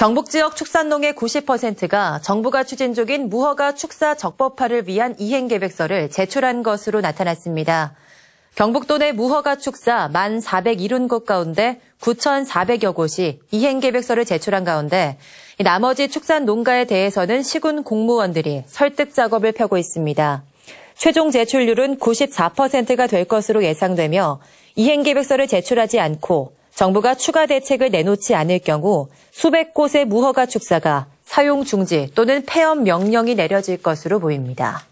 경북 지역 축산농의 90%가 정부가 추진 중인 무허가 축사 적법화를 위한 이행 계획서를 제출한 것으로 나타났습니다. 경북도 내 무허가 축사 1 401곳 가운데 9,400여 곳이 이행 계획서를 제출한 가운데 나머지 축산 농가에 대해서는 시군 공무원들이 설득 작업을 펴고 있습니다. 최종 제출률은 94%가 될 것으로 예상되며 이행 계획서를 제출하지 않고 정부가 추가 대책을 내놓지 않을 경우 수백 곳의 무허가 축사가 사용 중지 또는 폐업 명령이 내려질 것으로 보입니다.